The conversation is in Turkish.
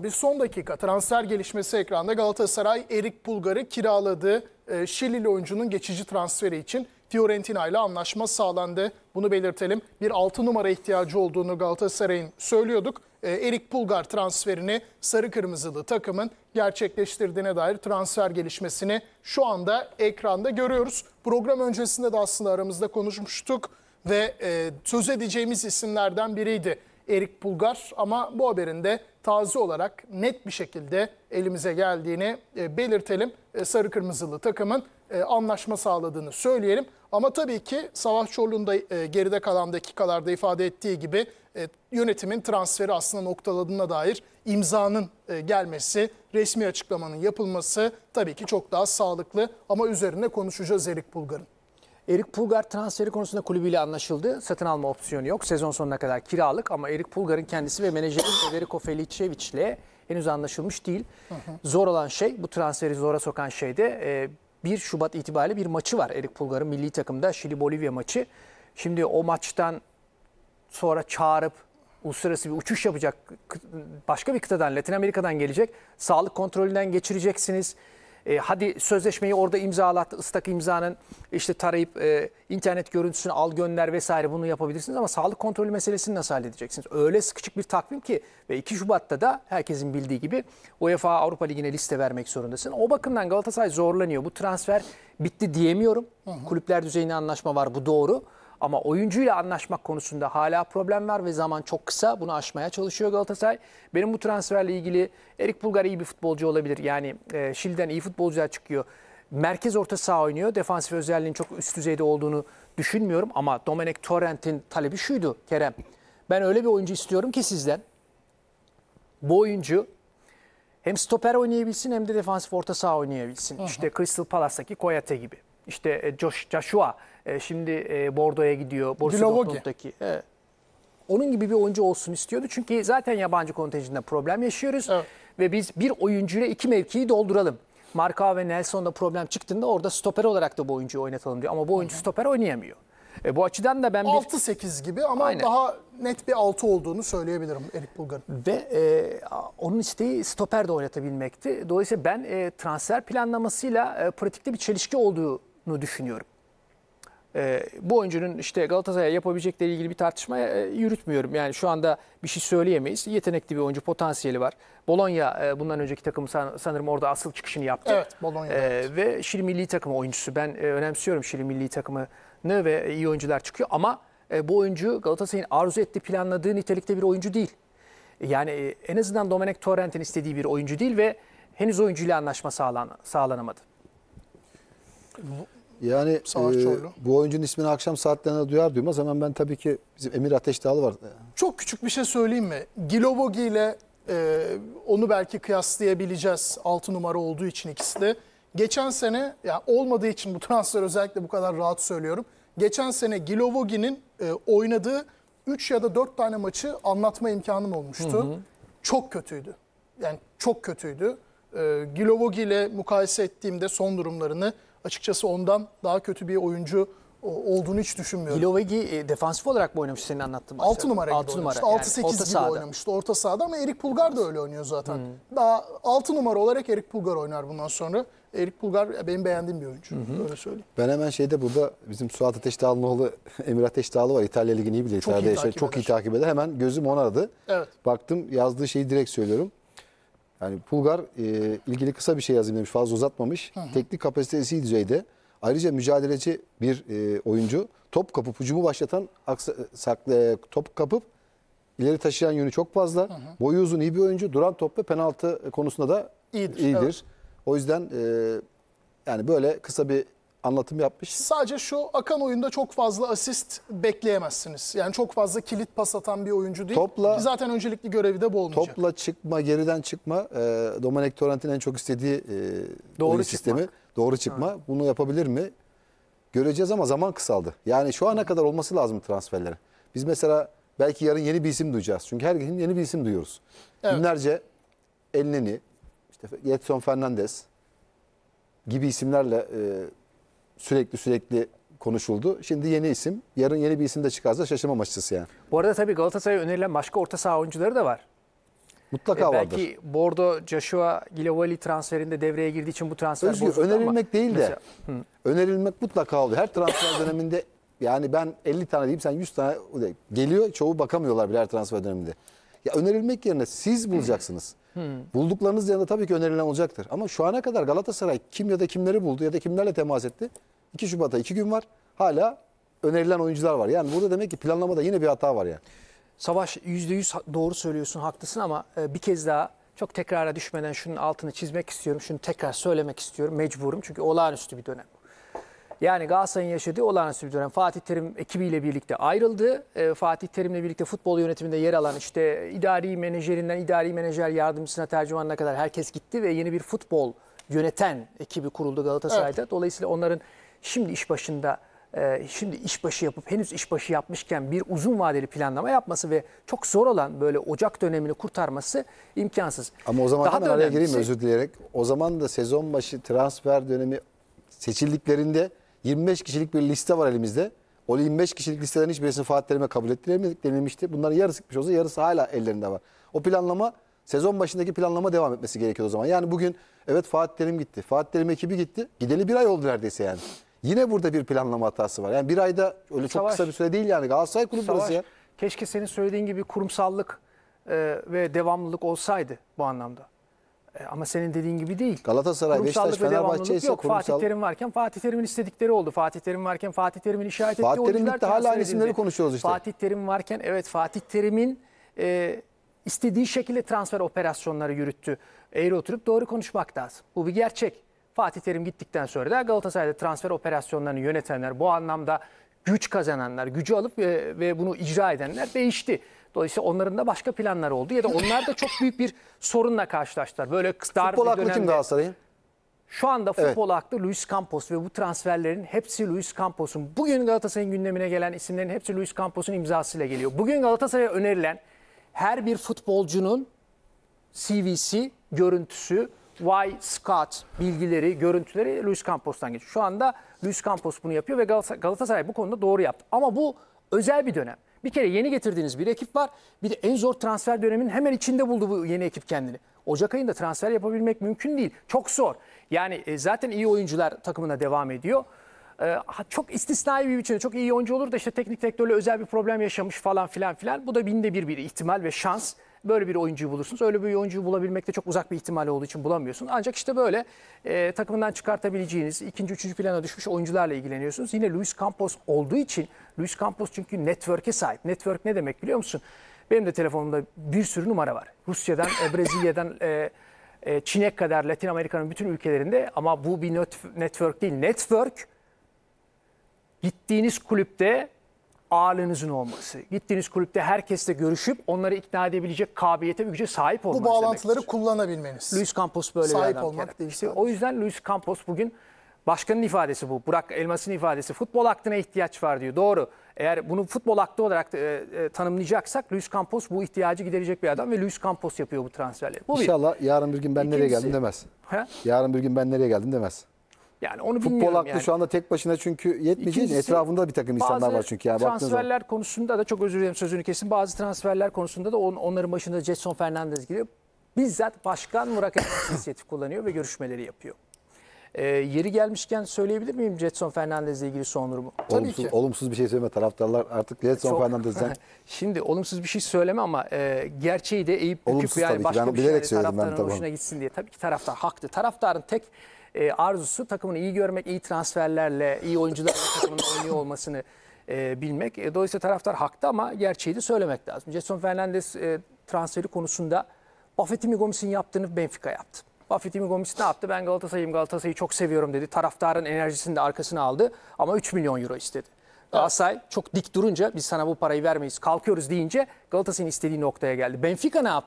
Bir son dakika transfer gelişmesi ekranda Galatasaray Erik Bulgar'ı kiraladı. E, Şilili oyuncunun geçici transferi için Fiorentina ile anlaşma sağlandı. Bunu belirtelim. Bir 6 numara ihtiyacı olduğunu Galatasaray'ın söylüyorduk. E, Erik Pulgar transferini sarı kırmızılı takımın gerçekleştirdiğine dair transfer gelişmesini şu anda ekranda görüyoruz. Program öncesinde de aslında aramızda konuşmuştuk ve e, söz edeceğimiz isimlerden biriydi. Erik Pulgar ama bu haberin de taze olarak net bir şekilde elimize geldiğini e, belirtelim. E, Sarı Kırmızılı takımın e, anlaşma sağladığını söyleyelim. Ama tabii ki Savaş Çorlu'nun da geride kalan dakikalarda ifade ettiği gibi yönetimin transferi aslında noktaladığına dair imzanın gelmesi, resmi açıklamanın yapılması tabii ki çok daha sağlıklı ama üzerine konuşacağız Erik Bulgar'ın. Erik Pulgar transferi konusunda kulübüyle anlaşıldı. Satın alma opsiyonu yok. Sezon sonuna kadar kiralık ama Erik Pulgar'ın kendisi ve menajeri Federico Felicevic ile henüz anlaşılmış değil. Hı hı. Zor olan şey, bu transferi zora sokan şey de e, 1 Şubat itibariyle bir maçı var Erik Pulgar'ın milli takımda Şili-Bolivya maçı. Şimdi o maçtan sonra çağırıp uluslararası bir uçuş yapacak. Başka bir kıtadan, Latin Amerika'dan gelecek. Sağlık kontrolünden geçireceksiniz. E, hadi sözleşmeyi orada imzalat, ıslak imzanın işte tarayıp e, internet görüntüsünü al gönder vesaire bunu yapabilirsiniz ama sağlık kontrolü meselesini nasıl halledeceksiniz? Öyle sıkışık bir takvim ki ve 2 Şubat'ta da herkesin bildiği gibi UEFA Avrupa Ligi'ne liste vermek zorundasın. O bakımdan Galatasaray zorlanıyor. Bu transfer bitti diyemiyorum. Hı hı. Kulüpler düzeyinde anlaşma var bu doğru. Ama oyuncuyla anlaşmak konusunda hala problem var ve zaman çok kısa. Bunu aşmaya çalışıyor Galatasaray. Benim bu transferle ilgili Erik Bulgar iyi bir futbolcu olabilir. Yani e, Şil'den iyi futbolcular çıkıyor. Merkez orta saha oynuyor. Defansif özelliğin çok üst düzeyde olduğunu düşünmüyorum. Ama Domenek Torrent'in talebi şuydu Kerem. Ben öyle bir oyuncu istiyorum ki sizden. Bu oyuncu hem stoper oynayabilsin hem de defansif orta saha oynayabilsin. Aha. İşte Crystal Palace'daki Koyate gibi işte e, Josh, Joshua e, şimdi e, Bordeaux'a gidiyor. Borussia Dortmund'daki. Onun gibi bir oyuncu olsun istiyordu. Çünkü zaten yabancı kontenjinde problem yaşıyoruz. Evet. Ve biz bir oyuncuyla iki mevkiyi dolduralım. Marka ve Nelson'da problem çıktığında orada stoper olarak da bu oyuncuyu oynatalım diyor. Ama bu oyuncu stoper oynayamıyor. E, bu açıdan da ben... 6-8 bir... gibi ama Aynen. daha net bir 6 olduğunu söyleyebilirim Erik Bulgar. Ve e, onun isteği stoper de oynatabilmekti. Dolayısıyla ben e, transfer planlamasıyla e, pratikte bir çelişki olduğu düşünüyorum. E, bu oyuncunun işte Galatasaray'a yapabilecekleri ilgili bir tartışma e, yürütmüyorum. Yani şu anda bir şey söyleyemeyiz. Yetenekli bir oyuncu potansiyeli var. Bologna e, bundan önceki takım san, sanırım orada asıl çıkışını yaptı. Evet, Bologna. E, ee, evet. Ve Şili milli takımı oyuncusu. Ben e, önemsiyorum Şili milli takımını ve iyi oyuncular çıkıyor ama e, bu oyuncu Galatasaray'ın arzu ettiği, planladığı nitelikte bir oyuncu değil. Yani e, en azından Domenek Torrent'in istediği bir oyuncu değil ve henüz oyuncuyla anlaşma sağlan, sağlanamadı. Yani e, bu oyuncunun ismini akşam saatlerinde duyar duymaz hemen ben tabii ki bizim Emir Ateşdağlı var. Çok küçük bir şey söyleyeyim mi? Gilobogi ile e, onu belki kıyaslayabileceğiz 6 numara olduğu için ikisi de. Geçen sene ya yani olmadığı için bu transfer özellikle bu kadar rahat söylüyorum. Geçen sene Gilovogi'nin e, oynadığı 3 ya da 4 tane maçı anlatma imkanım olmuştu. Hı hı. Çok kötüydü. Yani çok kötüydü. E, Gilovogi ile mukayese ettiğimde son durumlarını açıkçası ondan daha kötü bir oyuncu olduğunu hiç düşünmüyorum. Ilovegi e, defansif olarak mı oynamış senin anlattığın maçta? 6 numara gibi 6 numara. 6-8 gibi sahada. oynamıştı orta sahada ama Erik Pulgar da öyle oynuyor zaten. Hmm. Daha 6 numara olarak Erik Pulgar oynar bundan sonra. Erik Pulgar benim beğendiğim bir oyuncu. Hı hı. Öyle söyleyeyim. Ben hemen şeyde burada bizim Suat Ateş Dağlıoğlu, Emir Ateşdağlı var. İtalya Ligi'ni iyi bile. Çok, iyi takip, şey, çok iyi takip eder. Hemen gözüm ona aradı. Evet. Baktım yazdığı şeyi direkt söylüyorum. Yani Pulgar e, ilgili kısa bir şey yazayım demiş fazla uzatmamış. Hı hı. Teknik kapasitesi iyi düzeyde. Ayrıca mücadeleci bir e, oyuncu. Top kapıp hücumu başlatan aksa, e, sakla, e, top kapıp ileri taşıyan yönü çok fazla. Hı hı. Boyu uzun iyi bir oyuncu. Duran top ve penaltı konusunda da iyidir. iyidir. Evet. O yüzden e, yani böyle kısa bir anlatım yapmış. Sadece şu akan oyunda çok fazla asist bekleyemezsiniz. Yani çok fazla kilit pas atan bir oyuncu değil. Topla- Zaten öncelikli görevi de bu olmayacak. Topla çıkma, geriden çıkma. E, Dominic Torrent'in en çok istediği e, Doğru oyun sistemi. Doğru çıkma. Bunu yapabilir mi? Göreceğiz ama zaman kısaldı. Yani şu ana kadar olması lazım transferlerin. Biz mesela belki yarın yeni bir isim duyacağız. Çünkü her gün yeni bir isim duyuyoruz. Evet. Günlerce Elneni, işte Edson Fernandez gibi isimlerle e, sürekli sürekli konuşuldu. Şimdi yeni isim. Yarın yeni bir isim de çıkarsa şaşırmam açıkçası yani. Bu arada tabii Galatasaray'a önerilen başka orta saha oyuncuları da var. Mutlaka e, vardır. Belki Bordo Joshua Gilovali transferinde devreye girdiği için bu transfer Özgür, bozuldu önerilmek ama. değil de mesela, önerilmek mutlaka oldu. Her transfer döneminde yani ben 50 tane diyeyim sen 100 tane geliyor çoğu bakamıyorlar bile her transfer döneminde. Ya önerilmek yerine siz bulacaksınız. Hmm. Bulduklarınız yanında tabii ki önerilen olacaktır. Ama şu ana kadar Galatasaray kim ya da kimleri buldu ya da kimlerle temas etti? 2 Şubat'a 2 gün var. Hala önerilen oyuncular var. Yani burada demek ki planlamada yine bir hata var yani. Savaş %100 doğru söylüyorsun, haklısın ama e, bir kez daha çok tekrara düşmeden şunun altını çizmek istiyorum. Şunu tekrar söylemek istiyorum, mecburum. Çünkü olağanüstü bir dönem. Yani Galatasaray'ın yaşadığı olağanüstü bir dönem. Fatih Terim ekibiyle birlikte ayrıldı. E, Fatih Terim'le birlikte futbol yönetiminde yer alan işte idari menajerinden idari menajer yardımcısına tercümanına kadar herkes gitti ve yeni bir futbol yöneten ekibi kuruldu Galatasaray'da. Evet. Dolayısıyla onların şimdi iş başında e, şimdi işbaşı yapıp henüz işbaşı yapmışken bir uzun vadeli planlama yapması ve çok zor olan böyle Ocak dönemini kurtarması imkansız. Ama o zaman Daha da araya gireyim özür dileyerek. O zaman da sezon başı transfer dönemi seçildiklerinde 25 kişilik bir liste var elimizde. O 25 kişilik listelerin hiçbirisini Fatih Terim'e kabul ettiremedik denilmişti. Bunların yarısı gitmiş olsa yarısı hala ellerinde var. O planlama sezon başındaki planlama devam etmesi gerekiyor o zaman. Yani bugün evet Fatih Terim gitti. Fatih Terim ekibi gitti. Gideli bir ay oldu neredeyse yani. Yine burada bir planlama hatası var. Yani bir ayda öyle çok kısa bir süre değil yani. Galatasaray kulübü burası ya. Keşke senin söylediğin gibi kurumsallık e, ve devamlılık olsaydı bu anlamda. E, ama senin dediğin gibi değil. Galatasaray, Kurumsallık Beşiktaş, Fenerbahçe ise yok. kurumsal... Fatih Terim varken Fatih Terim'in istedikleri oldu. Fatih Terim varken Fatih Terim'in işaret ettiği Fatih Terim bitti hala isimleri konuşuyoruz işte. Fatih Terim varken evet Fatih Terim'in e, istediği şekilde transfer operasyonları yürüttü. Eğri oturup doğru konuşmak lazım. Bu bir gerçek. Fatih Terim gittikten sonra da Galatasaray'da transfer operasyonlarını yönetenler bu anlamda güç kazananlar, gücü alıp ve, ve bunu icra edenler değişti. Dolayısıyla onların da başka planları oldu ya da onlar da çok büyük bir sorunla karşılaştılar. Böyle dar Futbol bir haklı kim dönemde. Galatasaray'ın? Şu anda futbol aklı Luis Campos ve bu transferlerin hepsi Luis Campos'un. Bugün Galatasaray'ın gündemine gelen isimlerin hepsi Luis Campos'un imzasıyla geliyor. Bugün Galatasaray'a önerilen her bir futbolcunun CV'si, görüntüsü, y Scott bilgileri, görüntüleri Luis Campos'tan geçiyor. Şu anda Luis Campos bunu yapıyor ve Galatasaray bu konuda doğru yaptı. Ama bu özel bir dönem. Bir kere yeni getirdiğiniz bir ekip var. Bir de en zor transfer döneminin hemen içinde buldu bu yeni ekip kendini. Ocak ayında transfer yapabilmek mümkün değil. Çok zor. Yani e, zaten iyi oyuncular takımına devam ediyor. E, çok istisnai bir biçimde çok iyi oyuncu olur da işte teknik direktörle özel bir problem yaşamış falan filan filan. Bu da binde bir bir ihtimal ve şans. Böyle bir oyuncuyu bulursunuz. Öyle bir oyuncuyu bulabilmek de çok uzak bir ihtimal olduğu için bulamıyorsun. Ancak işte böyle e, takımından çıkartabileceğiniz, ikinci, üçüncü plana düşmüş oyuncularla ilgileniyorsunuz. Yine Luis Campos olduğu için, Luis Campos çünkü network'e sahip. Network ne demek biliyor musun? Benim de telefonumda bir sürü numara var. Rusya'dan, e, Brezilya'dan... E, e, Çin'e kadar Latin Amerika'nın bütün ülkelerinde ama bu bir network değil. Network gittiğiniz kulüpte ağırlığınızın olması, gittiğiniz kulüpte herkesle görüşüp onları ikna edebilecek kabiliyete ve güce sahip olmanız Bu bağlantıları demektir. kullanabilmeniz. Luis Campos böyle sahip bir adam. olmak değil. o yüzden Luis Campos bugün başkanın ifadesi bu. Burak Elmas'ın ifadesi. Futbol aklına ihtiyaç var diyor. Doğru. Eğer bunu futbol aklı olarak e, e, tanımlayacaksak Luis Campos bu ihtiyacı giderecek bir adam ve Luis Campos yapıyor bu transferleri. Bu bir. İnşallah yarın bir gün ben İkincisi, nereye geldim demez. He? Yarın bir gün ben nereye geldim demez. Yani onu Futbol aklı yani. şu anda tek başına çünkü yetmeyeceği İkincisi, etrafında bir takım insanlar var çünkü. Ya, transferler zaman. konusunda da çok özür dilerim sözünü kesin. Bazı transferler konusunda da on, onların başında Jetson Fernandez geliyor. Bizzat başkan Murat inisiyatif kullanıyor ve görüşmeleri yapıyor. E, yeri gelmişken söyleyebilir miyim Jetson Fernandez'le ilgili son durumu? Tabii olumsuz, ki. Olumsuz bir şey söyleme taraftarlar artık Jetson Çok, Fernandez'den. Şimdi olumsuz bir şey söyleme ama e, gerçeği de eğip büküp olumsuz yani başka bir şey taraftarın ben, hoşuna gitsin diye. Tabii ki taraftar haktı. Taraftarın tek e, arzusu takımını iyi görmek, iyi transferlerle, iyi oyuncularla takımın oynuyor olmasını e, bilmek. E, dolayısıyla taraftar haklı ama gerçeği de söylemek lazım. Jason Fernandes e, transferi konusunda Buffett'in Gomis'in yaptığını Benfica yaptı. Buffett'in Gomis ne yaptı? Ben Galatasaray'ım, Galatasaray'ı çok seviyorum dedi. Taraftarın enerjisini de arkasına aldı ama 3 milyon euro istedi. Galatasaray çok dik durunca biz sana bu parayı vermeyiz kalkıyoruz deyince Galatasaray'ın istediği noktaya geldi. Benfica ne yaptı?